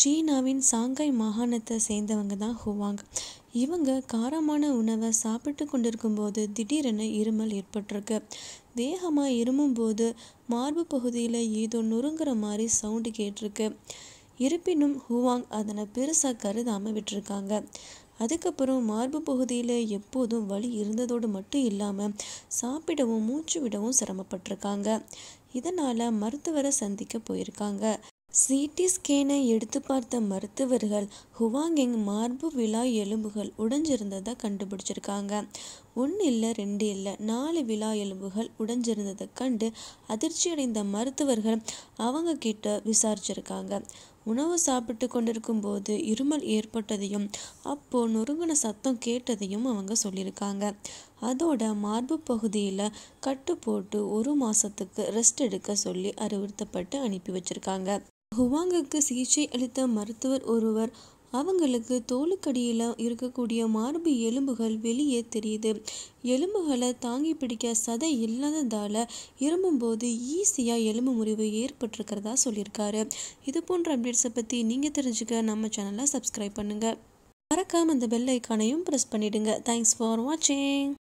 சீனாவின் சாங்காய் மாகாணத்தை சேர்ந்தவங்க தான் ஹுவாங் இவங்க காரமான உணவை சாப்பிட்டு கொண்டிருக்கும் போது திடீரென இருமல் ஏற்பட்டிருக்கு வேகமாக இருமும் போது மார்பு பகுதியில் ஏதோ நொறுங்குற மாதிரி சவுண்டு கேட்டிருக்கு இருப்பினும் ஹுவாங் அதனை பெருசாக கருதாமல் விட்டுருக்காங்க அதுக்கப்புறம் மார்பு பகுதியில் எப்போதும் வலி இருந்ததோடு மட்டும் இல்லாமல் சாப்பிடவும் மூச்சு விடவும் சிரமப்பட்டிருக்காங்க இதனால் மருத்துவரை சந்திக்க போயிருக்காங்க சிடி ஸ்கேனை எடுத்து பார்த்த மருத்துவர்கள் ஹுவாங்கிங் மார்பு விழா எலும்புகள் உடைஞ்சிருந்ததை கண்டுபிடிச்சிருக்காங்க ஒன்று இல்லை ரெண்டு இல்லை நாலு விழா எலும்புகள் உடைஞ்சிருந்ததை கண்டு அதிர்ச்சியடைந்த மருத்துவர்கள் அவங்க கிட்ட விசாரிச்சிருக்காங்க உணவு சாப்பிட்டு கொண்டிருக்கும் போது இருமல் ஏற்பட்டதையும் அப்போ நொறுங்கின சத்தம் கேட்டதையும் அவங்க சொல்லியிருக்காங்க அதோட மார்பு பகுதியில் கட்டு போட்டு ஒரு மாதத்துக்கு ரெஸ்ட் எடுக்க சொல்லி அறிவுறுத்தப்பட்டு அனுப்பி வச்சிருக்காங்க ஹுவாங்குக்கு சிகிச்சை அளித்த மருத்துவர் ஒருவர் அவங்களுக்கு தோலுக்கடியில் இருக்கக்கூடிய மார்பு எலும்புகள் வெளியே தெரியுது எலும்புகளை தாங்கி பிடிக்க சதை இல்லாததால் இரும்பும்போது ஈஸியாக எலும்பு முறிவு ஏற்பட்டிருக்கிறதா சொல்லியிருக்காரு இது போன்ற அப்டேட்ஸை பற்றி நீங்கள் தெரிஞ்சுக்க நம்ம சேனலை சப்ஸ்கிரைப் பண்ணுங்கள் மறக்காமல் அந்த பெல் ஐக்கானையும் ப்ரெஸ் பண்ணிவிடுங்க தேங்க்ஸ் ஃபார் வாட்சிங்